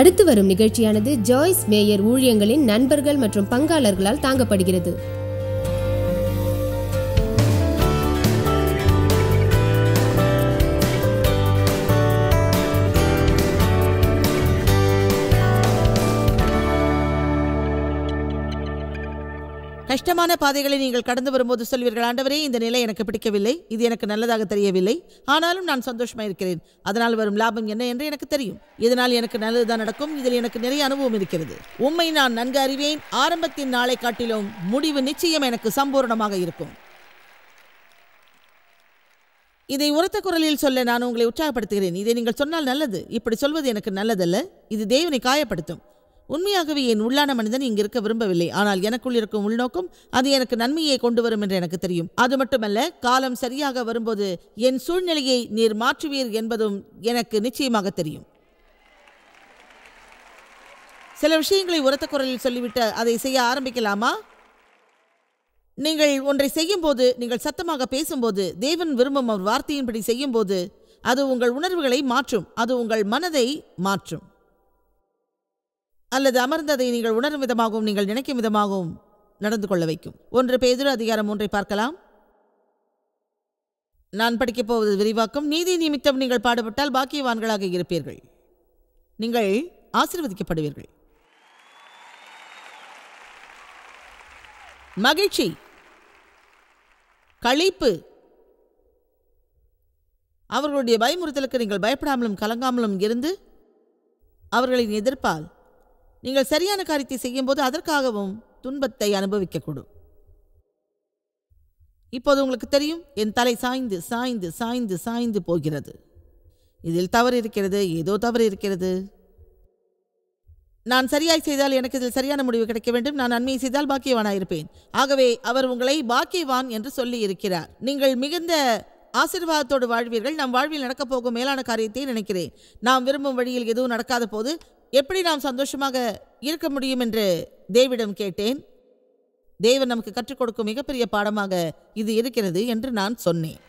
அடுத்து வரும் நிகழ்ச்சியானது ஜாய்ஸ் மேயர் ஊழியங்களின் நண்பர்கள் மற்றும் பங்காளர்களால் தாங்கப்படுகிறது கஷ்டமான பாதைகளை நீங்கள் கடந்து வரும்போது சொல்வீர்கள் ஆண்டவரே இந்த நிலை எனக்கு பிடிக்கவில்லை இது எனக்கு நல்லதாக தெரியவில்லை ஆனாலும் நான் சந்தோஷமாக இருக்கிறேன் அதனால் வரும் லாபம் என்ன என்று எனக்கு தெரியும் இதனால் எனக்கு நல்லதுதான் நடக்கும் இதில் எனக்கு நிறைய அனுபவம் இருக்கிறது உண்மை நான் நன்கு அறிவேன் ஆரம்பத்தின் நாளை காட்டிலும் முடிவு நிச்சயம் எனக்கு சம்பூர்ணமாக இருக்கும் இதை உரத்த குரலில் சொல்ல நான் உங்களை உற்சாகப்படுத்துகிறேன் இதை நீங்கள் சொன்னால் நல்லது இப்படி சொல்வது எனக்கு நல்லதல்ல இது தேவனை காயப்படுத்தும் உண்மையாகவே என் உள்ளான மனிதன் இங்க இருக்க விரும்பவில்லை ஆனால் எனக்குள் இருக்கும் உள்நோக்கம் அது எனக்கு நன்மையை கொண்டு வரும் என்று எனக்கு தெரியும் அது மட்டுமல்ல காலம் சரியாக வரும்போது என் சூழ்நிலையை நீர் மாற்றுவீர் என்பதும் எனக்கு நிச்சயமாக தெரியும் சில விஷயங்களை உரத்த குரலில் சொல்லிவிட்டு அதை செய்ய ஆரம்பிக்கலாமா நீங்கள் ஒன்றை செய்யும்போது நீங்கள் சத்தமாக பேசும்போது தேவன் விரும்பும் அவர் வார்த்தையின்படி செய்யும்போது அது உங்கள் உணர்வுகளை மாற்றும் அது உங்கள் மனதை மாற்றும் அல்லது அமர்ந்ததை நீங்கள் உணரும் விதமாகவும் நீங்கள் நினைக்கும் விதமாகவும் நடந்து கொள்ள வைக்கும் ஒன்று பேதுரு அதிகாரம் ஒன்றை பார்க்கலாம் நான் படிக்கப் போவது விரிவாக்கம் நீதி நிமித்தம் நீங்கள் பாடுபட்டால் பாக்கியவான்களாக இருப்பீர்கள் நீங்கள் ஆசிர்வதிக்கப்படுவீர்கள் மகிழ்ச்சி கழிப்பு அவர்களுடைய பயமுறுத்தலுக்கு நீங்கள் பயப்படாமலும் கலங்காமலும் இருந்து அவர்களின் எதிர்ப்பால் நீங்கள் சரியான காரியத்தை செய்யும்போது அதற்காகவும் துன்பத்தை அனுபவிக்கக்கூடும் இப்போது உங்களுக்கு தெரியும் என் தலை சாய்ந்து சாய்ந்து சாய்ந்து சாய்ந்து போகிறது இதில் தவறு இருக்கிறது ஏதோ தவறு இருக்கிறது நான் சரியாய் செய்தால் எனக்கு இதில் சரியான முடிவு கிடைக்க வேண்டும் நான் நன்மை செய்தால் பாக்கியவானாயிருப்பேன் ஆகவே அவர் உங்களை பாக்கியவான் என்று சொல்லி இருக்கிறார் நீங்கள் மிகுந்த ஆசீர்வாதத்தோடு வாழ்வீர்கள் நம் வாழ்வில் நடக்கப் போகும் மேலான காரியத்தை நினைக்கிறேன் நாம் விரும்பும் வழியில் எதுவும் நடக்காத போது எப்படி நாம் சந்தோஷமாக இருக்க முடியும் என்று தேவிடம் கேட்டேன் தேவன் நமக்கு கற்றுக் கொடுக்கும் மிகப்பெரிய பாடமாக இது இருக்கிறது என்று நான் சொன்னேன்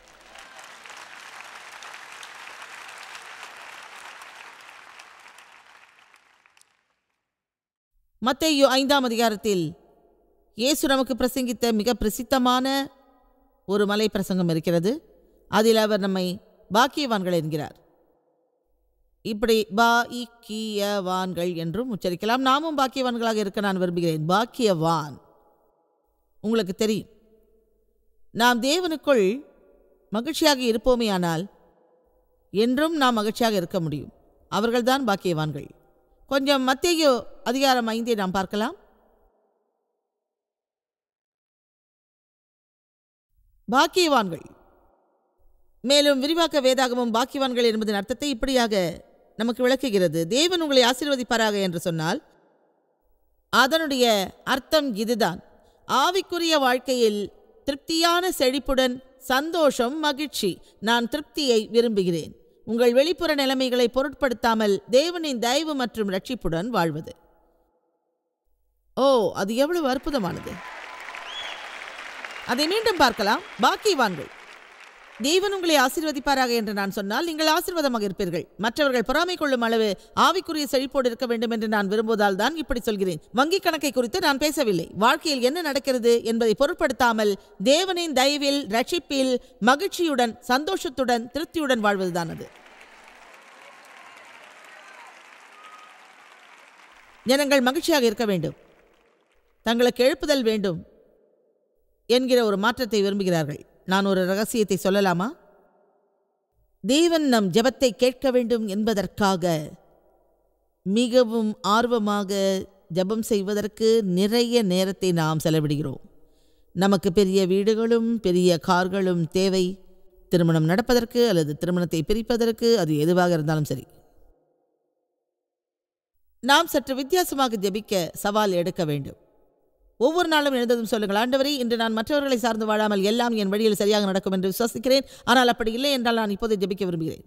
மத்தையோ ஐந்தாம் அதிகாரத்தில் இயேசு நமக்கு பிரசங்கித்த மிக பிரசித்தமான ஒரு மலை பிரசங்கம் இருக்கிறது அதில் அவர் நம்மை பாக்கியவான்கள் என்கிறார் இப்படி பா இக்கியவான்கள் என்றும் உச்சரிக்கலாம் நாமும் பாக்கியவான்களாக இருக்க நான் விரும்புகிறேன் பாக்கியவான் உங்களுக்கு தெரியும் நாம் தேவனுக்குள் மகிழ்ச்சியாக இருப்போமே ஆனால் என்றும் நாம் மகிழ்ச்சியாக இருக்க முடியும் அவர்கள்தான் பாக்கியவான்கள் கொஞ்சம் மத்திய அதிகாரம் ஐந்தே நாம் பார்க்கலாம் பாக்கியவான்கள் மேலும் விரிவாக்க வேதாகமும் பாக்கியவான்கள் என்பதன் அர்த்தத்தை இப்படியாக நமக்கு விளக்குகிறது தேவன் உங்களை ஆசீர்வதிப்பாராக என்று சொன்னால் அதனுடைய அர்த்தம் இதுதான் ஆவிக்குரிய வாழ்க்கையில் திருப்தியான செழிப்புடன் சந்தோஷம் மகிழ்ச்சி நான் திருப்தியை விரும்புகிறேன் உங்கள் வெளிப்புற நிலைமைகளை பொருட்படுத்தாமல் தேவனின் தயவு மற்றும் ரட்சிப்புடன் வாழ்வது ஓ அது எவ்வளவு அற்புதமானது அதை மீண்டும் பார்க்கலாம் பாக்கி வாங்கள் தேவன் உங்களை ஆசீர்வதிப்பாராக என்று நான் சொன்னால் நீங்கள் ஆசீர்வாதமாக இருப்பீர்கள் மற்றவர்கள் பொறாமை கொள்ளும் அளவு ஆவிக்குரிய செழிப்போடு இருக்க வேண்டும் என்று நான் விரும்புவதால் தான் இப்படி சொல்கிறேன் வங்கி கணக்கை குறித்து நான் பேசவில்லை வாழ்க்கையில் என்ன நடக்கிறது என்பதை பொருட்படுத்தாமல் தேவனின் தயவில் ரட்சிப்பில் மகிழ்ச்சியுடன் சந்தோஷத்துடன் திருப்தியுடன் வாழ்வதுதான் அது ஜனங்கள் மகிழ்ச்சியாக இருக்க வேண்டும் தங்களுக்கு எழுப்புதல் வேண்டும் என்கிற ஒரு மாற்றத்தை விரும்புகிறார்கள் நான் ஒரு ரகசியத்தை சொல்லலாமா தேவன் நம் ஜபத்தை கேட்க வேண்டும் என்பதற்காக மிகவும் ஆர்வமாக ஜபம் செய்வதற்கு நிறைய நேரத்தை நாம் செலவிடுகிறோம் நமக்கு பெரிய வீடுகளும் பெரிய கார்களும் தேவை திருமணம் நடப்பதற்கு அல்லது திருமணத்தை பிரிப்பதற்கு அது எதுவாக இருந்தாலும் சரி நாம் சற்று வித்தியாசமாக ஜபிக்க சவால் எடுக்க வேண்டும் ஒவ்வொரு நாளும் எழுந்ததும் சொல்லுங்கள் ஆண்டவரே இன்று நான் மற்றவர்களை சார்ந்து வாழாமல் எல்லாம் என் வழியில் சரியாக நடக்கும் என்று விசுவாசிக்கிறேன் ஆனால் அப்படி இல்லை என்றால் நான் இப்போதை ஜெபிக்க விரும்புகிறேன்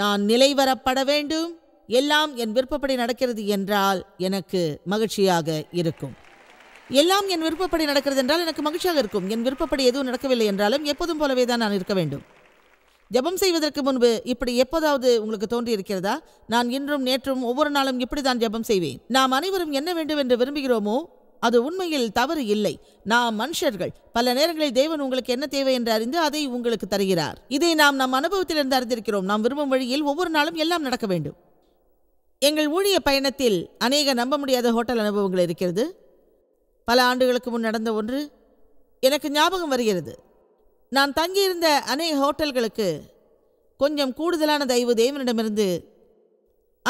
நான் நிலைவரப்பட வேண்டும் எல்லாம் என் விருப்பப்படி நடக்கிறது என்றால் எனக்கு மகிழ்ச்சியாக இருக்கும் எல்லாம் என் விருப்பப்படி நடக்கிறது என்றால் எனக்கு மகிழ்ச்சியாக இருக்கும் என் விருப்பப்படி எதுவும் நடக்கவில்லை என்றாலும் எப்போதும் போலவே தான் நான் இருக்க வேண்டும் ஜபம் செய்வதற்கு முன்பு இப்படி எப்போதாவது உங்களுக்கு தோன்றி இருக்கிறதா நான் இன்றும் நேற்றும் ஒவ்வொரு நாளும் இப்படி தான் ஜபம் செய்வேன் நாம் அனைவரும் என்ன வேண்டும் என்று விரும்புகிறோமோ அது உண்மையில் தவறு இல்லை நாம் மனுஷர்கள் பல நேரங்களில் தேவன் உங்களுக்கு என்ன தேவை என்று அறிந்து அதை உங்களுக்கு தருகிறார் இதை நாம் நம் அனுபவத்திலிருந்து அறிந்திருக்கிறோம் நாம் விரும்பும் வழியில் ஒவ்வொரு நாளும் எல்லாம் நடக்க வேண்டும் எங்கள் ஊழிய பயணத்தில் அநேக நம்ப முடியாத ஹோட்டல் அனுபவங்கள் இருக்கிறது பல ஆண்டுகளுக்கு முன் நடந்த ஒன்று எனக்கு ஞாபகம் வருகிறது நான் தங்கியிருந்த அநேக ஹோட்டல்களுக்கு கொஞ்சம் கூடுதலான தயவு தேவனிடமிருந்து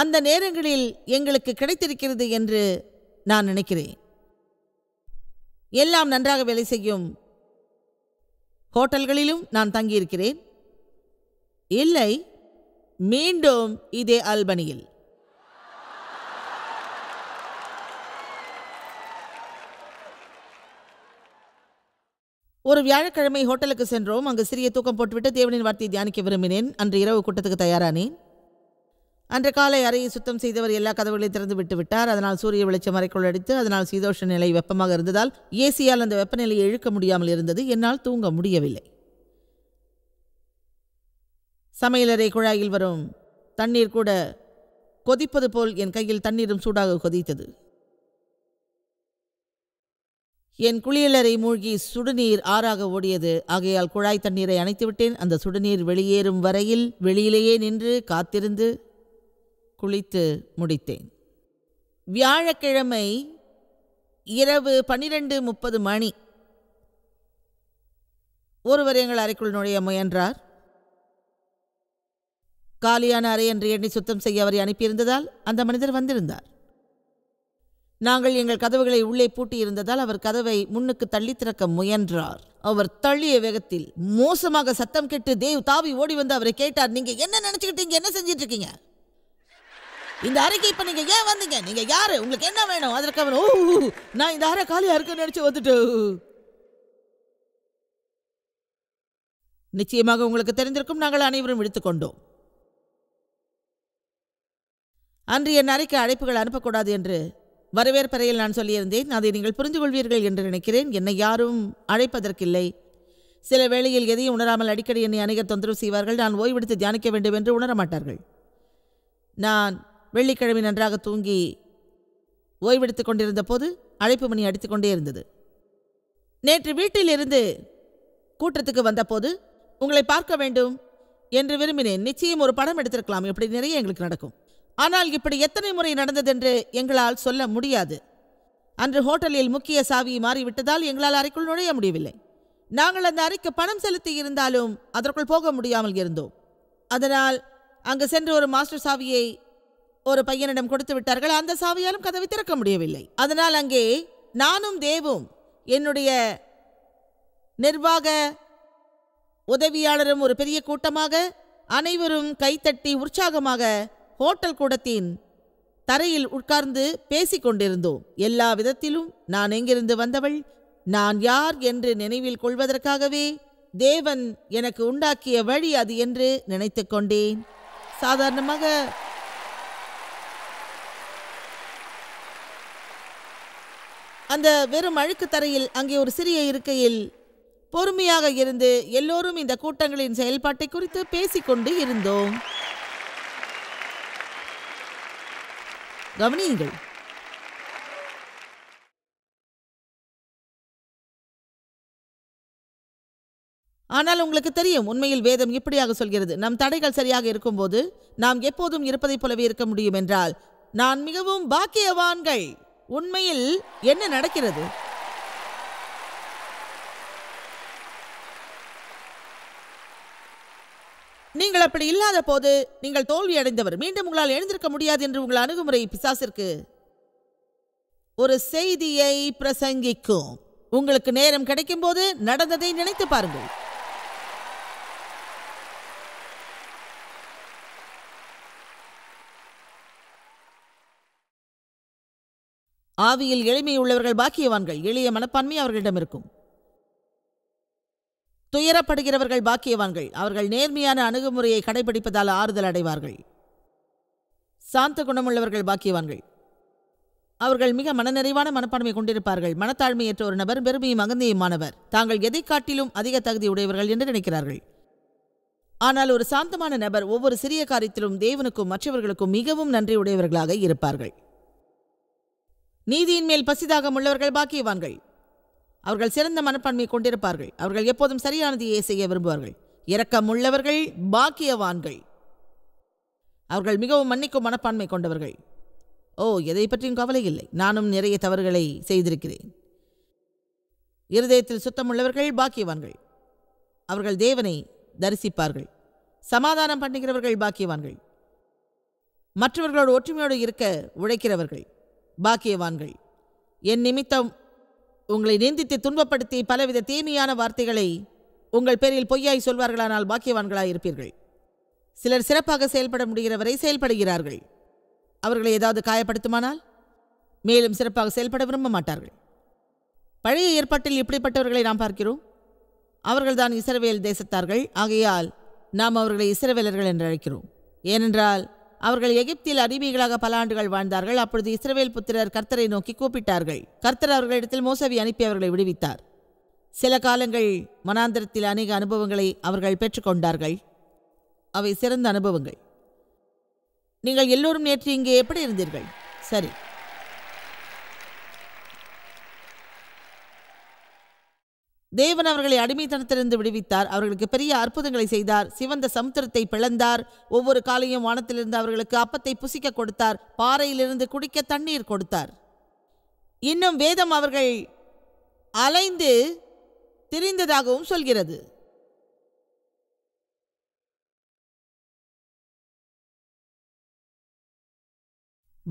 அந்த நேரங்களில் எங்களுக்கு கிடைத்திருக்கிறது என்று நான் நினைக்கிறேன் எல்லாம் நன்றாக வேலை செய்யும் ஹோட்டல்களிலும் நான் தங்கியிருக்கிறேன் இல்லை மீண்டும் இதே அல்பனியில் ஒரு வியாழக்கிழமை ஹோட்டலுக்கு சென்றோம் அங்கு சிறிய தூக்கம் போட்டுவிட்டு தேவனின் வார்த்தையை தியானிக்க விரும்பினேன் அன்று இரவு கூட்டத்துக்கு தயாரானேன் அன்று காலை அறையை சுத்தம் செய்தவர் எல்லா கதவுகளையும் திறந்து விட்டு விட்டார் அதனால் சூரிய வெளிச்சம் அறைக்குள் அடித்து அதனால் சீதோஷ நிலை வெப்பமாக இருந்ததால் ஏசியால் அந்த வெப்பநிலையை இழுக்க முடியாமல் இருந்தது என்னால் தூங்க முடியவில்லை சமையலறை குழாயில் வரும் தண்ணீர் கூட கொதிப்பது போல் என் கையில் தண்ணீரும் சூடாக கொதித்தது என் குளியலறை மூழ்கி சுடுநீர் ஆறாக ஓடியது ஆகையால் குழாய் தண்ணீரை அணைத்துவிட்டேன் அந்த சுடுநீர் வெளியேறும் வரையில் வெளியிலேயே நின்று காத்திருந்து குளித்து முடித்தேன் வியாழக்கிழமை இரவு பன்னிரெண்டு முப்பது மணி ஒருவர் எங்கள் அறைக்குள் நுழைய முயன்றார் காலியான அறை என்று எண்ணி சுத்தம் செய்ய அவரை அனுப்பியிருந்ததால் அந்த மனிதர் வந்திருந்தார் நாங்கள் எங்கள் கதவுகளை உள்ளே பூட்டியிருந்ததால் அவர் கதவை முன்னுக்கு தள்ளி திறக்க முயன்றார் அவர் தள்ளிய வேகத்தில் மோசமாக சத்தம் கெட்டு தேவ் தாவி ஓடி வந்து அவரை கேட்டார் நீங்கள் என்ன நினச்சிக்கிட்டீங்க என்ன செஞ்சிட்டு இருக்கீங்க இந்த அறைக்கு இப்ப நீங்க ஏன் வந்தீங்க நீங்க யாரு உங்களுக்கு என்ன வேணும் அதற்கு அவன் ஓ நான் இந்த அறை காலியா இருக்குன்னு நினைச்சு வந்துட்டு நிச்சயமாக உங்களுக்கு தெரிந்திருக்கும் நாங்கள் அனைவரும் எடுத்துக்கொண்டோம் அன்று என் அறைக்கு அழைப்புகள் அனுப்பக்கூடாது என்று வரவேற்பறையில் நான் சொல்லியிருந்தேன் அதை நீங்கள் புரிந்து கொள்வீர்கள் என்று நினைக்கிறேன் என்னை யாரும் அழைப்பதற்கில்லை சில வேளையில் எதையும் உணராமல் அடிக்கடி என்னை அநேகர் தொந்தரவு செய்வார்கள் நான் ஓய்வெடுத்து தியானிக்க வேண்டும் என்று உணரமாட்டார்கள் நான் வெள்ளிக்கிழமை நன்றாக தூங்கி ஓய்வெடுத்து கொண்டிருந்த போது அழைப்பு மணி அடித்துக்கொண்டே இருந்தது நேற்று வீட்டிலிருந்து கூட்டத்துக்கு வந்தபோது உங்களை பார்க்க வேண்டும் என்று விரும்பினேன் நிச்சயம் ஒரு படம் எடுத்திருக்கலாம் இப்படி நிறைய எங்களுக்கு நடக்கும் ஆனால் இப்படி எத்தனை முறை நடந்ததென்று எங்களால் சொல்ல முடியாது அன்று ஹோட்டலில் முக்கிய சாவி மாறிவிட்டதால் எங்களால் அறைக்குள் நுழைய முடியவில்லை நாங்கள் அந்த அறைக்கு பணம் செலுத்தி இருந்தாலும் அதற்குள் போக முடியாமல் இருந்தோம் அதனால் அங்கு சென்று ஒரு மாஸ்டர் சாவியை ஒரு பையனிடம் கொடுத்து விட்டார்கள் அந்த சாவியாலும் கதவை திறக்க முடியவில்லை அதனால் அங்கே நானும் தேவும் என்னுடைய நிர்வாக உதவியாளரும் ஒரு பெரிய கூட்டமாக அனைவரும் கைத்தட்டி உற்சாகமாக ஹோட்டல் கூடத்தின் தரையில் உட்கார்ந்து பேசிக்கொண்டிருந்தோம் எல்லா விதத்திலும் நான் எங்கிருந்து வந்தவள் நான் யார் என்று நினைவில் கொள்வதற்காகவே தேவன் எனக்கு உண்டாக்கிய வழி அது என்று நினைத்து கொண்டேன் சாதாரணமாக அந்த வெறும் அழுக்கு தரையில் அங்கே ஒரு சிறிய இருக்கையில் பொறுமையாக இருந்து எல்லோரும் இந்த கூட்டங்களின் செயல்பாட்டை குறித்து பேசிக்கொண்டு இருந்தோம் கவனியுங்கள் ஆனால் உங்களுக்கு தெரியும் உண்மையில் வேதம் இப்படியாக சொல்கிறது நம் தடைகள் சரியாக இருக்கும்போது நாம் எப்போதும் இருப்பதைப் போலவே இருக்க முடியும் என்றால் நான் மிகவும் பாக்கியவான்கள் உண்மையில் என்ன நடக்கிறது நீங்கள் அப்படி இல்லாத போது நீங்கள் தோல்வி அடைந்தவர் மீண்டும் உங்களால் எழுந்திருக்க முடியாது என்று உங்கள் அணுகுமுறை பிசாசிற்கு ஒரு செய்தியை பிரசங்கிக்கும் உங்களுக்கு நேரம் கிடைக்கும் போது நடந்ததை நினைத்து பாருங்கள் ஆவியில் எளிமை உள்ளவர்கள் பாக்கியவான்கள் எளிய மனப்பான்மை அவர்களிடம் இருக்கும் துயரப்படுகிறவர்கள் பாக்கியவான்கள் அவர்கள் நேர்மையான அணுகுமுறையை கடைபிடிப்பதால் ஆறுதல் அடைவார்கள் சாந்த குணமுள்ளவர்கள் பாக்கியவான்கள் அவர்கள் மிக மனநிறைவான மனப்பான்மை கொண்டிருப்பார்கள் மனத்தாழ்மையற்ற ஒரு நபர் பெருமையும் அகந்தியுமானவர் தாங்கள் எதை காட்டிலும் அதிக தகுதி உடையவர்கள் என்று நினைக்கிறார்கள் ஆனால் ஒரு சாந்தமான நபர் ஒவ்வொரு சிறிய காரியத்திலும் தேவனுக்கும் மற்றவர்களுக்கும் மிகவும் நன்றியுடையவர்களாக இருப்பார்கள் நீதியின் மேல் பசிதாகம் உள்ளவர்கள் பாக்கியவான்கள் அவர்கள் சிறந்த மனப்பான்மை கொண்டிருப்பார்கள் அவர்கள் எப்போதும் சரியானதையே செய்ய விரும்புவார்கள் இரக்கம் உள்ளவர்கள் பாக்கியவான்கள் அவர்கள் மிகவும் மன்னிக்கும் மனப்பான்மை கொண்டவர்கள் ஓ எதை பற்றியும் கவலை இல்லை நானும் நிறைய தவறுகளை செய்திருக்கிறேன் இருதயத்தில் சுத்தமுள்ளவர்கள் பாக்கியவான்கள் அவர்கள் தேவனை தரிசிப்பார்கள் சமாதானம் பண்ணுகிறவர்கள் பாக்கியவான்கள் மற்றவர்களோடு ஒற்றுமையோடு இருக்க உழைக்கிறவர்கள் பாக்கியவான்கள் என் நிமித்தம் உங்களை நிந்தித்து துன்பப்படுத்தி பலவித தீமையான வார்த்தைகளை உங்கள் பேரில் பொய்யாய் சொல்வார்களானால் இருப்பீர்கள் சிலர் சிறப்பாக செயல்பட முடிகிறவரை செயல்படுகிறார்கள் அவர்களை ஏதாவது காயப்படுத்துமானால் மேலும் சிறப்பாக செயல்பட விரும்ப மாட்டார்கள் பழைய ஏற்பாட்டில் இப்படிப்பட்டவர்களை நாம் பார்க்கிறோம் அவர்கள்தான் இசரவேல் தேசத்தார்கள் ஆகையால் நாம் அவர்களை இசரவேலர்கள் என்று அழைக்கிறோம் ஏனென்றால் அவர்கள் எகிப்தில் அடிமைகளாக பல ஆண்டுகள் வாழ்ந்தார்கள் அப்பொழுது இஸ்ரவேல் புத்திரர் கர்த்தரை நோக்கி கூப்பிட்டார்கள் கர்த்தர் அவர்களிடத்தில் மோசவி அனுப்பி அவர்களை விடுவித்தார் சில காலங்கள் மனாந்திரத்தில் அநேக அனுபவங்களை அவர்கள் பெற்றுக்கொண்டார்கள் அவை சிறந்த அனுபவங்கள் நீங்கள் எல்லோரும் நேற்று இங்கே எப்படி இருந்தீர்கள் சரி தேவன் அவர்களை அடிமைத்தனத்திலிருந்து விடுவித்தார் அவர்களுக்கு பெரிய அற்புதங்களை செய்தார் சிவந்த சமுத்திரத்தை பிளந்தார் ஒவ்வொரு காலையும் வானத்திலிருந்து அவர்களுக்கு அப்பத்தை புசிக்க கொடுத்தார் பாறையிலிருந்து குடிக்க தண்ணீர் கொடுத்தார் இன்னும் வேதம் அவர்கள் அலைந்து திரிந்ததாகவும் சொல்கிறது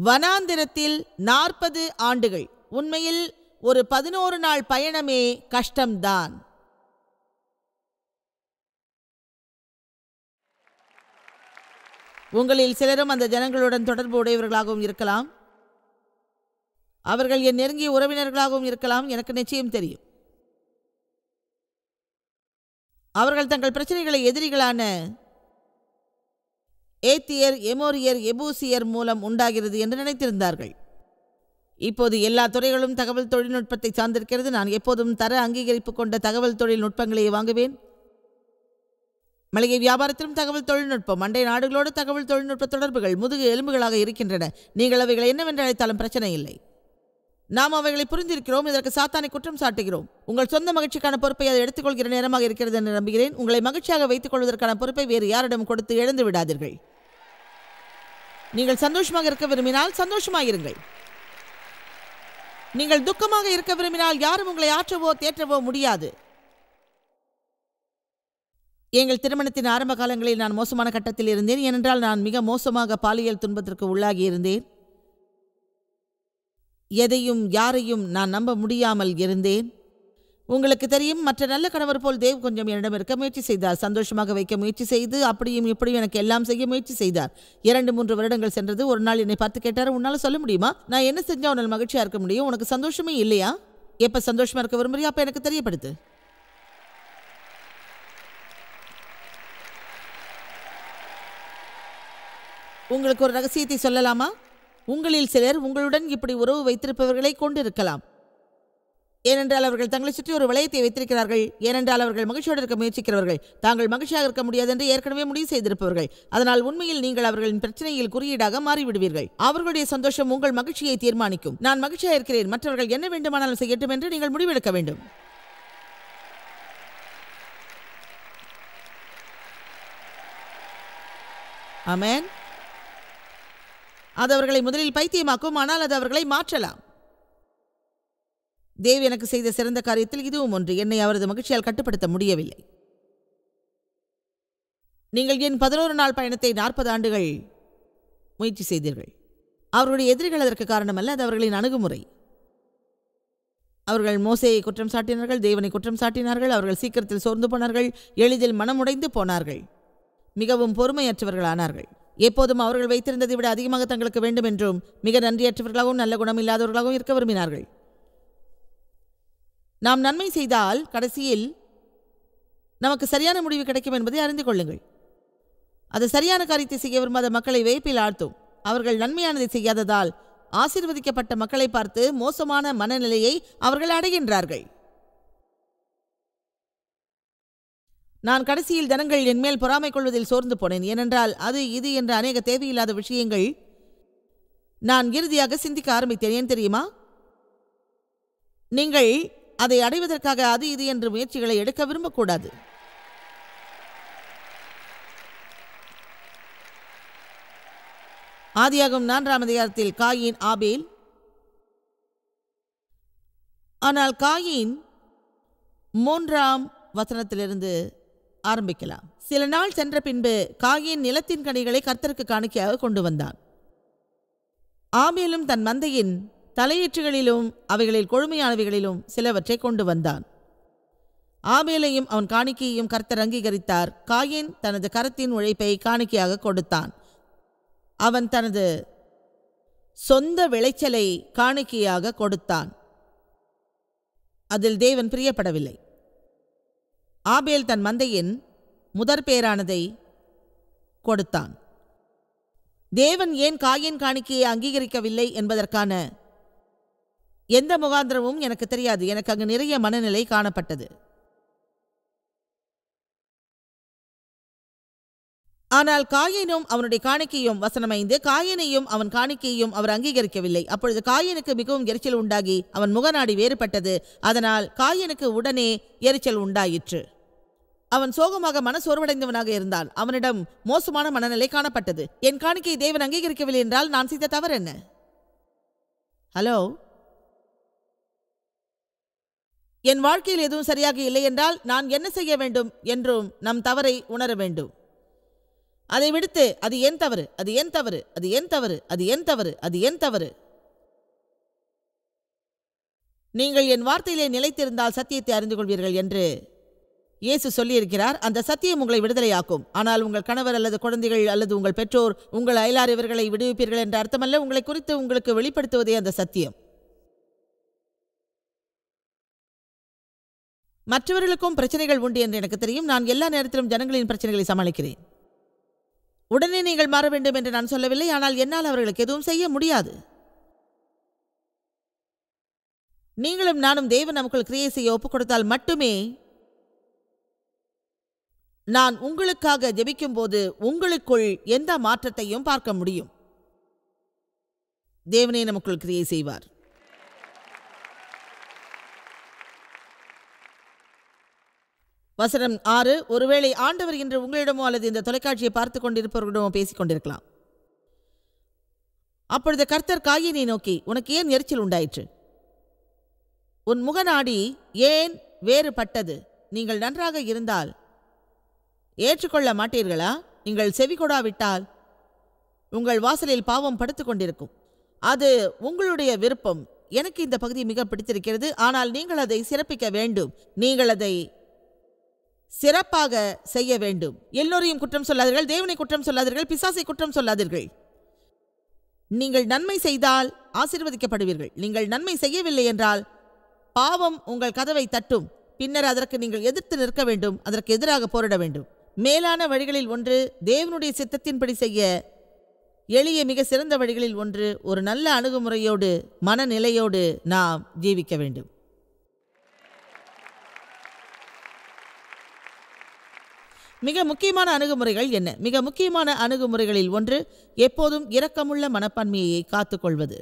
வனாந்திரத்தில் நாற்பது ஆண்டுகள் உண்மையில் ஒரு பதினோரு நாள் பயணமே கஷ்டம்தான் உங்களில் சிலரும் அந்த ஜனங்களுடன் தொடர்பு உடையவர்களாகவும் இருக்கலாம் அவர்கள் என் நெருங்கிய உறவினர்களாகவும் இருக்கலாம் எனக்கு நிச்சயம் தெரியும் அவர்கள் தங்கள் பிரச்சனைகளை எதிரிகளான ஏத்தியர் எமோரியர் எபூசியர் மூலம் உண்டாகிறது என்று நினைத்திருந்தார்கள் இப்போது எல்லா துறைகளும் தகவல் தொழில்நுட்பத்தை சார்ந்திருக்கிறது நான் எப்போதும் தர அங்கீகரிப்பு கொண்ட தகவல் தொழில்நுட்பங்களையே வாங்குவேன் மளிகை வியாபாரத்திலும் தகவல் தொழில்நுட்பம் அண்டை நாடுகளோடு தகவல் தொழில்நுட்ப தொடர்புகள் முதுகு எலும்புகளாக இருக்கின்றன நீங்கள் அவைகளை என்னவென்று அழைத்தாலும் பிரச்சனை இல்லை நாம் அவைகளை புரிந்திருக்கிறோம் இதற்கு சாத்தானை குற்றம் சாட்டுகிறோம் உங்கள் சொந்த மகிழ்ச்சிக்கான பொறுப்பை அதை எடுத்துக்கொள்கிற நேரமாக இருக்கிறது என்று நம்புகிறேன் உங்களை மகிழ்ச்சியாக வைத்துக் கொள்வதற்கான பொறுப்பை வேறு யாரிடம் கொடுத்து இழந்து விடாதீர்கள் நீங்கள் சந்தோஷமாக இருக்க விரும்பினால் சந்தோஷமாக இருங்கள் நீங்கள் துக்கமாக இருக்க விரும்பினால் யாரும் உங்களை ஆற்றவோ தேற்றவோ முடியாது எங்கள் திருமணத்தின் ஆரம்ப காலங்களில் நான் மோசமான கட்டத்தில் இருந்தேன் ஏனென்றால் நான் மிக மோசமாக பாலியல் துன்பத்திற்கு உள்ளாகி இருந்தேன் எதையும் யாரையும் நான் நம்ப முடியாமல் இருந்தேன் உங்களுக்கு தெரியும் மற்ற நல்ல கணவர் போல் தேவ் கொஞ்சம் என்னிடம் இருக்க முயற்சி செய்தார் சந்தோஷமாக வைக்க முயற்சி செய்து அப்படியும் இப்படியும் எனக்கு எல்லாம் செய்ய முயற்சி செய்தார் இரண்டு மூன்று வருடங்கள் சென்றது ஒரு நாள் என்னை பார்த்து கேட்டார் உன்னால் சொல்ல முடியுமா நான் என்ன செஞ்சால் உன்னால் மகிழ்ச்சியாக இருக்க முடியும் உனக்கு சந்தோஷமே இல்லையா எப்போ சந்தோஷமாக இருக்க விரும்புறியா அப்போ எனக்கு தெரியப்படுது உங்களுக்கு ஒரு ரகசியத்தை சொல்லலாமா உங்களில் சிலர் உங்களுடன் இப்படி உறவு வைத்திருப்பவர்களை கொண்டிருக்கலாம் ஏனென்றால் அவர்கள் தங்களை சுற்றி ஒரு வளையத்தை வைத்திருக்கிறார்கள் ஏனென்றால் அவர்கள் மகிழ்ச்சியோடு இருக்க முயற்சிக்கிறவர்கள் தாங்கள் மகிழ்ச்சியாக இருக்க முடியாது என்று ஏற்கனவே முடிவு செய்திருப்பவர்கள் அதனால் உண்மையில் நீங்கள் அவர்களின் பிரச்சனையில் குறியீடாக மாறிவிடுவீர்கள் அவர்களுடைய சந்தோஷம் உங்கள் மகிழ்ச்சியை தீர்மானிக்கும் நான் மகிழ்ச்சியாக இருக்கிறேன் மற்றவர்கள் என்ன வேண்டுமானாலும் செய்யட்டும் என்று நீங்கள் முடிவெடுக்க வேண்டும் அமேன் அது அவர்களை முதலில் பைத்தியமாக்கும் ஆனால் அது அவர்களை மாற்றலாம் தேவ் எனக்கு செய்த சிறந்த காரியத்தில் இதுவும் ஒன்று என்னை அவரது மகிழ்ச்சியால் கட்டுப்படுத்த முடியவில்லை நீங்கள் என் பதினோரு நாள் பயணத்தை நாற்பது ஆண்டுகள் முயற்சி செய்தீர்கள் அவருடைய எதிரிகள் அதற்கு காரணமல்ல அது அவர்களின் அணுகுமுறை அவர்கள் மோசையை குற்றம் சாட்டினார்கள் தேவனை குற்றம் சாட்டினார்கள் அவர்கள் சீக்கிரத்தில் சோர்ந்து போனார்கள் எளிதில் மனமுடைந்து போனார்கள் மிகவும் பொறுமையற்றவர்கள் ஆனார்கள் எப்போதும் அவர்கள் வைத்திருந்ததை விட அதிகமாக தங்களுக்கு வேண்டும் என்றும் மிக நன்றியற்றவர்களாகவும் நல்ல குணமில்லாதவர்களாகவும் இருக்க விரும்பினார்கள் நாம் நன்மை செய்தால் கடைசியில் நமக்கு சரியான முடிவு கிடைக்கும் என்பதை அறிந்து கொள்ளுங்கள் அது சரியான காரியத்தை செய்ய விரும்பாத மக்களை வேப்பில் ஆழ்த்தும் அவர்கள் நன்மையானதை செய்யாததால் ஆசிர்வதிக்கப்பட்ட மக்களை பார்த்து மோசமான மனநிலையை அவர்கள் அடைகின்றார்கள் நான் கடைசியில் என் என்மேல் பொறாமை கொள்வதில் சோர்ந்து போனேன் ஏனென்றால் அது இது என்ற அநேக தேவையில்லாத விஷயங்கள் நான் இறுதியாக சிந்திக்க ஆரம்பித்தேன் ஏன் தெரியுமா நீங்கள் அதை அடைவதற்காக அது இது என்று முயற்சிகளை எடுக்க விரும்பக்கூடாது ஆதியாகும் நான்காம் அதிகாரத்தில் காயின் ஆபேல் ஆனால் காயின் மூன்றாம் வசனத்திலிருந்து ஆரம்பிக்கலாம் சில நாள் சென்ற பின்பு காயின் நிலத்தின் கனிகளை கர்த்தருக்கு காணிக்கையாக கொண்டு வந்தான் ஆமேலும் தன் மந்தையின் தலையீற்றுகளிலும் அவைகளில் கொழுமையானவைகளிலும் சிலவற்றை கொண்டு வந்தான் ஆபேலையும் அவன் காணிக்கையையும் கர்த்தர் அங்கீகரித்தார் காயின் தனது கரத்தின் உழைப்பை காணிக்கையாக கொடுத்தான் அவன் தனது சொந்த விளைச்சலை காணிக்கையாக கொடுத்தான் அதில் தேவன் பிரியப்படவில்லை ஆபேல் தன் மந்தையின் முதற் பேரானதை கொடுத்தான் தேவன் ஏன் காயின் காணிக்கையை அங்கீகரிக்கவில்லை என்பதற்கான எந்த முகாந்திரமும் எனக்கு தெரியாது எனக்கு அங்கு நிறைய மனநிலை காணப்பட்டது ஆனால் காயினும் அவனுடைய காணிக்கையும் வசனமைந்து காயினையும் அவன் காணிக்கையும் அவர் அங்கீகரிக்கவில்லை அப்பொழுது காயினுக்கு மிகவும் எரிச்சல் உண்டாகி அவன் முகநாடி வேறுபட்டது அதனால் காயினுக்கு உடனே எரிச்சல் உண்டாயிற்று அவன் சோகமாக சோர்வடைந்தவனாக இருந்தான் அவனிடம் மோசமான மனநிலை காணப்பட்டது என் காணிக்கை தேவன் அங்கீகரிக்கவில்லை என்றால் நான் செய்த தவறு என்ன ஹலோ என் வாழ்க்கையில் எதுவும் சரியாக இல்லை என்றால் நான் என்ன செய்ய வேண்டும் என்றும் நம் தவறை உணர வேண்டும் அதை விடுத்து அது ஏன் தவறு அது ஏன் தவறு அது ஏன் தவறு அது ஏன் தவறு அது ஏன் தவறு நீங்கள் என் வார்த்தையிலே நிலைத்திருந்தால் சத்தியத்தை அறிந்து கொள்வீர்கள் என்று இயேசு சொல்லியிருக்கிறார் அந்த சத்தியம் உங்களை விடுதலையாக்கும் ஆனால் உங்கள் கணவர் அல்லது குழந்தைகள் அல்லது உங்கள் பெற்றோர் உங்கள் அயலார் இவர்களை விடுவிப்பீர்கள் என்ற அர்த்தமல்ல உங்களை குறித்து உங்களுக்கு வெளிப்படுத்துவதே அந்த சத்தியம் மற்றவர்களுக்கும் பிரச்சனைகள் உண்டு என்று எனக்கு தெரியும் நான் எல்லா நேரத்திலும் ஜனங்களின் பிரச்சனைகளை சமாளிக்கிறேன் உடனே நீங்கள் மாற வேண்டும் என்று நான் சொல்லவில்லை ஆனால் என்னால் அவர்களுக்கு எதுவும் செய்ய முடியாது நீங்களும் நானும் தேவன் நமக்குள் கிரியை செய்ய ஒப்புக் கொடுத்தால் மட்டுமே நான் உங்களுக்காக ஜபிக்கும் போது உங்களுக்குள் எந்த மாற்றத்தையும் பார்க்க முடியும் தேவனே நமக்குள் கிரியை செய்வார் வசனம் ஆறு ஒருவேளை ஆண்டவர் இன்று உங்களிடமோ அல்லது இந்த தொலைக்காட்சியை பார்த்து கொண்டிருப்பவர்களிடமோ பேசிக் கொண்டிருக்கலாம் அப்பொழுது கர்த்தர் காயினை நோக்கி உனக்கு ஏன் எரிச்சல் உண்டாயிற்று உன் முகநாடி ஏன் வேறுபட்டது நீங்கள் நன்றாக இருந்தால் ஏற்றுக்கொள்ள மாட்டீர்களா நீங்கள் செவி கொடாவிட்டால் உங்கள் வாசலில் பாவம் படுத்து கொண்டிருக்கும் அது உங்களுடைய விருப்பம் எனக்கு இந்த பகுதி மிக பிடித்திருக்கிறது ஆனால் நீங்கள் அதை சிறப்பிக்க வேண்டும் நீங்கள் அதை சிறப்பாக செய்ய வேண்டும் எல்லோரையும் குற்றம் சொல்லாதீர்கள் தேவனை குற்றம் சொல்லாதீர்கள் பிசாசை குற்றம் சொல்லாதீர்கள் நீங்கள் நன்மை செய்தால் ஆசிர்வதிக்கப்படுவீர்கள் நீங்கள் நன்மை செய்யவில்லை என்றால் பாவம் உங்கள் கதவை தட்டும் பின்னர் அதற்கு நீங்கள் எதிர்த்து நிற்க வேண்டும் அதற்கு எதிராக போரிட வேண்டும் மேலான வழிகளில் ஒன்று தேவனுடைய சித்தத்தின்படி செய்ய எளிய மிக சிறந்த வழிகளில் ஒன்று ஒரு நல்ல அணுகுமுறையோடு மனநிலையோடு நாம் ஜீவிக்க வேண்டும் மிக முக்கியமான அணுகுமுறைகள் என்ன மிக முக்கியமான அணுகுமுறைகளில் ஒன்று எப்போதும் இரக்கமுள்ள மனப்பான்மையை காத்துக்கொள்வது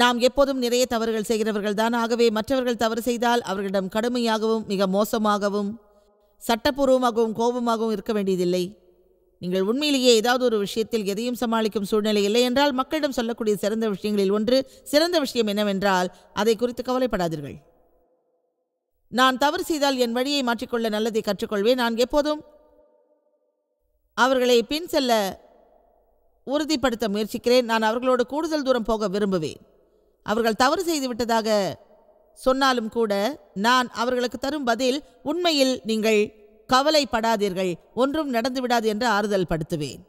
நாம் எப்போதும் நிறைய தவறுகள் செய்கிறவர்கள் தான் ஆகவே மற்றவர்கள் தவறு செய்தால் அவர்களிடம் கடுமையாகவும் மிக மோசமாகவும் சட்டப்பூர்வமாகவும் கோபமாகவும் இருக்க வேண்டியதில்லை நீங்கள் உண்மையிலேயே ஏதாவது ஒரு விஷயத்தில் எதையும் சமாளிக்கும் சூழ்நிலை இல்லை என்றால் மக்களிடம் சொல்லக்கூடிய சிறந்த விஷயங்களில் ஒன்று சிறந்த விஷயம் என்னவென்றால் அதை குறித்து கவலைப்படாதீர்கள் நான் தவறு செய்தால் என் வழியை மாற்றிக்கொள்ள நல்லதை கற்றுக்கொள்வேன் நான் எப்போதும் அவர்களை பின் செல்ல உறுதிப்படுத்த முயற்சிக்கிறேன் நான் அவர்களோடு கூடுதல் தூரம் போக விரும்புவேன் அவர்கள் தவறு செய்து விட்டதாக சொன்னாலும் கூட நான் அவர்களுக்கு தரும் பதில் உண்மையில் நீங்கள் கவலைப்படாதீர்கள் ஒன்றும் நடந்துவிடாது என்று ஆறுதல் படுத்துவேன்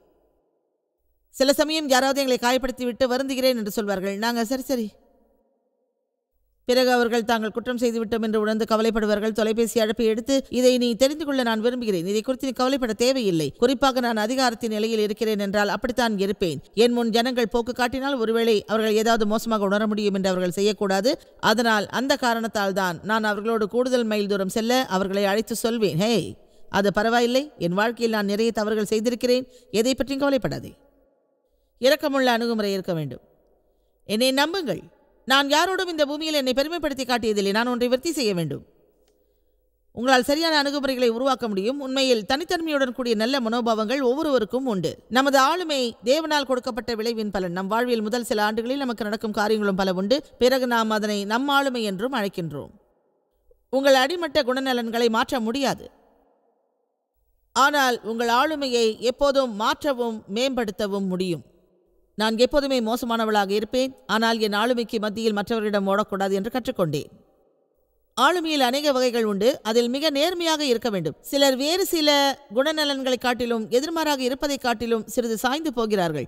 சில சமயம் யாராவது எங்களை காயப்படுத்திவிட்டு வருந்துகிறேன் என்று சொல்வார்கள் நாங்கள் சரி சரி பிறகு அவர்கள் தாங்கள் குற்றம் செய்துவிட்டோம் என்று உணர்ந்து கவலைப்படுவார்கள் தொலைபேசி அழைப்பை எடுத்து இதை நீ தெரிந்து கொள்ள நான் விரும்புகிறேன் இதை குறித்து நீ கவலைப்பட தேவையில்லை குறிப்பாக நான் அதிகாரத்தின் நிலையில் இருக்கிறேன் என்றால் அப்படித்தான் இருப்பேன் என் முன் ஜனங்கள் போக்கு காட்டினால் ஒருவேளை அவர்கள் ஏதாவது மோசமாக உணர முடியும் என்று அவர்கள் செய்யக்கூடாது அதனால் அந்த காரணத்தால் தான் நான் அவர்களோடு கூடுதல் மைல் தூரம் செல்ல அவர்களை அழைத்து சொல்வேன் ஹே அது பரவாயில்லை என் வாழ்க்கையில் நான் நிறைய தவறுகள் செய்திருக்கிறேன் எதை பற்றியும் கவலைப்படாதே இரக்கமுள்ள அணுகுமுறை இருக்க வேண்டும் என்னை நம்புங்கள் நான் யாரோடும் இந்த பூமியில் என்னை பெருமைப்படுத்தி காட்டியதில்லை நான் ஒன்றை விருத்தி செய்ய வேண்டும் உங்களால் சரியான அணுகுமுறைகளை உருவாக்க முடியும் உண்மையில் தனித்தன்மையுடன் கூடிய நல்ல மனோபாவங்கள் ஒவ்வொருவருக்கும் உண்டு நமது ஆளுமை தேவனால் கொடுக்கப்பட்ட விளைவின் பலன் நம் வாழ்வில் முதல் சில ஆண்டுகளில் நமக்கு நடக்கும் காரியங்களும் பல உண்டு பிறகு நாம் அதனை நம் ஆளுமை என்றும் அழைக்கின்றோம் உங்கள் அடிமட்ட குணநலன்களை மாற்ற முடியாது ஆனால் உங்கள் ஆளுமையை எப்போதும் மாற்றவும் மேம்படுத்தவும் முடியும் நான் எப்போதுமே மோசமானவளாக இருப்பேன் ஆனால் என் ஆளுமைக்கு மத்தியில் மற்றவர்களிடம் ஓடக்கூடாது என்று கற்றுக்கொண்டேன் ஆளுமையில் அநேக வகைகள் உண்டு அதில் மிக நேர்மையாக இருக்க வேண்டும் சிலர் வேறு சில குணநலன்களை காட்டிலும் எதிர்மாறாக இருப்பதை காட்டிலும் சிறிது சாய்ந்து போகிறார்கள்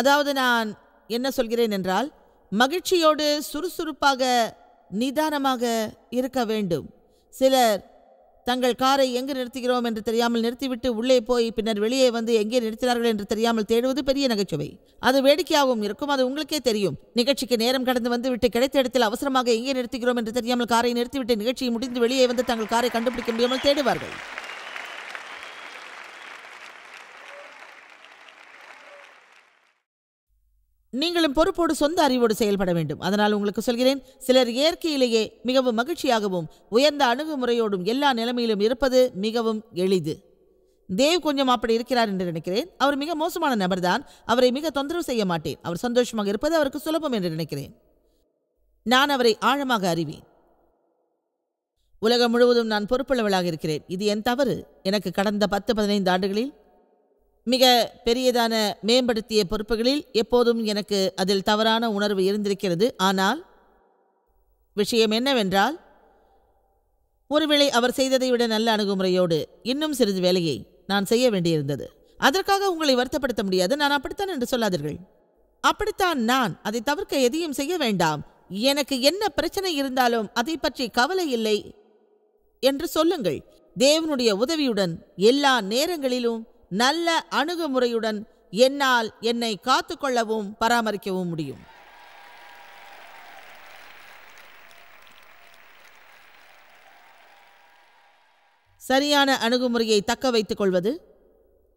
அதாவது நான் என்ன சொல்கிறேன் என்றால் மகிழ்ச்சியோடு சுறுசுறுப்பாக நிதானமாக இருக்க வேண்டும் சிலர் தங்கள் காரை எங்கு நிறுத்துகிறோம் என்று தெரியாமல் நிறுத்திவிட்டு உள்ளே போய் பின்னர் வெளியே வந்து எங்கே நிறுத்தினார்கள் என்று தெரியாமல் தேடுவது பெரிய நகைச்சுவை அது வேடிக்கையாகவும் இருக்கும் அது உங்களுக்கே தெரியும் நிகழ்ச்சிக்கு நேரம் கடந்து வந்துவிட்டு கிடைத்த இடத்தில் அவசரமாக எங்கே நிறுத்துகிறோம் என்று தெரியாமல் காரை நிறுத்திவிட்டு நிகழ்ச்சியை முடிந்து வெளியே வந்து தங்கள் காரை கண்டுபிடிக்க முடியாமல் தேடுவார்கள் நீங்களும் பொறுப்போடு சொந்த அறிவோடு செயல்பட வேண்டும் அதனால் உங்களுக்கு சொல்கிறேன் சிலர் இயற்கையிலேயே மிகவும் மகிழ்ச்சியாகவும் உயர்ந்த அணுகுமுறையோடும் எல்லா நிலைமையிலும் இருப்பது மிகவும் எளிது தேவ் கொஞ்சம் அப்படி இருக்கிறார் என்று நினைக்கிறேன் அவர் மிக மோசமான நபர்தான் அவரை மிக தொந்தரவு செய்ய மாட்டேன் அவர் சந்தோஷமாக இருப்பது அவருக்கு சுலபம் என்று நினைக்கிறேன் நான் அவரை ஆழமாக அறிவேன் உலகம் முழுவதும் நான் பொறுப்புள்ளவளாக இருக்கிறேன் இது என் தவறு எனக்கு கடந்த பத்து பதினைந்து ஆண்டுகளில் மிக பெரியதான மேம்படுத்திய பொறுப்புகளில் எப்போதும் எனக்கு அதில் தவறான உணர்வு இருந்திருக்கிறது ஆனால் விஷயம் என்னவென்றால் ஒருவேளை அவர் செய்ததை விட நல்ல அணுகுமுறையோடு இன்னும் சிறிது வேலையை நான் செய்ய வேண்டியிருந்தது அதற்காக உங்களை வருத்தப்படுத்த முடியாது நான் அப்படித்தான் என்று சொல்லாதீர்கள் அப்படித்தான் நான் அதை தவிர்க்க எதையும் செய்ய வேண்டாம் எனக்கு என்ன பிரச்சனை இருந்தாலும் அதை பற்றி கவலை இல்லை என்று சொல்லுங்கள் தேவனுடைய உதவியுடன் எல்லா நேரங்களிலும் நல்ல அணுகுமுறையுடன் என்னால் என்னை காத்துக்கொள்ளவும் பராமரிக்கவும் முடியும் சரியான அணுகுமுறையை தக்க வைத்துக் கொள்வது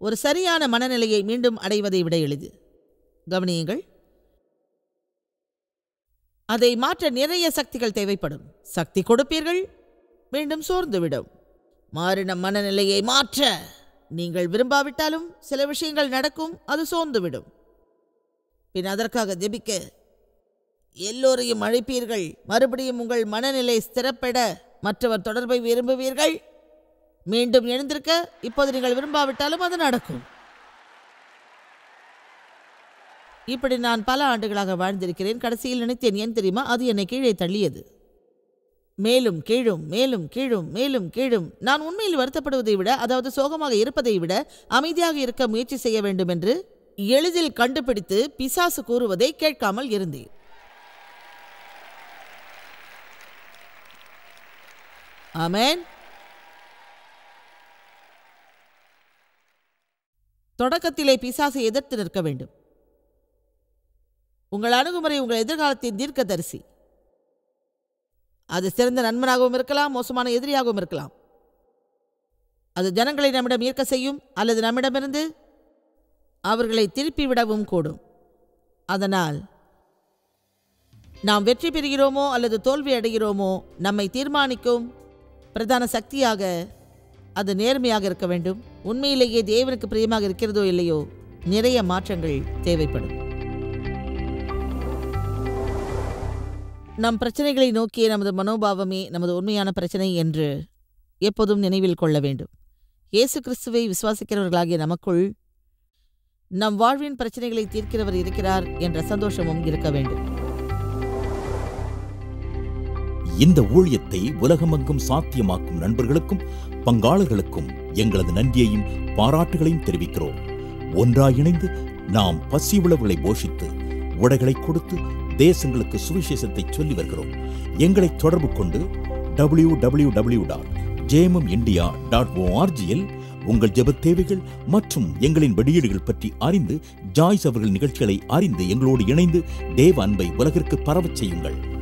ஒரு சரியான மனநிலையை மீண்டும் அடைவதை விட எளிது கவனியுங்கள் அதை மாற்ற நிறைய சக்திகள் தேவைப்படும் சக்தி கொடுப்பீர்கள் மீண்டும் சோர்ந்துவிடும் மாறின மனநிலையை மாற்ற நீங்கள் விரும்பாவிட்டாலும் சில விஷயங்கள் நடக்கும் அது சோர்ந்துவிடும் பின் அதற்காக ஜெபிக்க எல்லோரையும் அழைப்பீர்கள் மறுபடியும் உங்கள் மனநிலை ஸ்திரப்பட மற்றவர் தொடர்பை விரும்புவீர்கள் மீண்டும் எழுந்திருக்க இப்போது நீங்கள் விரும்பாவிட்டாலும் அது நடக்கும் இப்படி நான் பல ஆண்டுகளாக வாழ்ந்திருக்கிறேன் கடைசியில் நினைத்தேன் ஏன் தெரியுமா அது என்னை கீழே தள்ளியது மேலும் கீழும் மேலும் கீழும் மேலும் கீழும் நான் உண்மையில் வருத்தப்படுவதை விட அதாவது சோகமாக இருப்பதை விட அமைதியாக இருக்க முயற்சி செய்ய வேண்டும் என்று எளிதில் கண்டுபிடித்து பிசாசு கூறுவதை கேட்காமல் இருந்தேன் ஆமேன் தொடக்கத்திலே பிசாசை எதிர்த்து நிற்க வேண்டும் உங்கள் அணுகுமுறை உங்கள் எதிர்காலத்தின் தீர்க்கதரிசி அது சிறந்த நண்பனாகவும் இருக்கலாம் மோசமான எதிரியாகவும் இருக்கலாம் அது ஜனங்களை நம்மிடம் ஈர்க்க செய்யும் அல்லது நம்மிடமிருந்து அவர்களை திருப்பி விடவும் கூடும் அதனால் நாம் வெற்றி பெறுகிறோமோ அல்லது தோல்வி அடைகிறோமோ நம்மை தீர்மானிக்கும் பிரதான சக்தியாக அது நேர்மையாக இருக்க வேண்டும் உண்மையிலேயே தேவனுக்கு பிரியமாக இருக்கிறதோ இல்லையோ நிறைய மாற்றங்கள் தேவைப்படும் நம் பிரச்சனைகளை நோக்கிய நமது மனோபாவமே நமது உண்மையான பிரச்சனை என்று எப்போதும் நினைவில் கொள்ள வேண்டும் இயேசு கிறிஸ்துவை விசுவாசிக்கிறவர்களாகிய நமக்குள் நம் வாழ்வின் பிரச்சனைகளை தீர்க்கிறவர் இருக்கிறார் என்ற சந்தோஷமும் இருக்க வேண்டும் இந்த ஊழியத்தை உலகமெங்கும் சாத்தியமாக்கும் நண்பர்களுக்கும் பங்காளர்களுக்கும் எங்களது நன்றியையும் பாராட்டுகளையும் தெரிவிக்கிறோம் ஒன்றாய் இணைந்து நாம் பசி உழவுகளை போஷித்து உடைகளை கொடுத்து தேசங்களுக்கு சுவிசேஷத்தை சொல்லி வருகிறோம் எங்களை தொடர்பு கொண்டு டபிள்யூ டபிள்யூ டபிள்யூ டாட் ஜேமம் இந்தியா டாட் ஓஆர்ஜியில் உங்கள் ஜெப தேவைகள் மற்றும் எங்களின் வெளியீடுகள் பற்றி அறிந்து ஜாய்ஸ் அவர்கள் நிகழ்ச்சிகளை அறிந்து எங்களோடு இணைந்து தேவ அன்பை உலகிற்கு பரவச் செய்யுங்கள்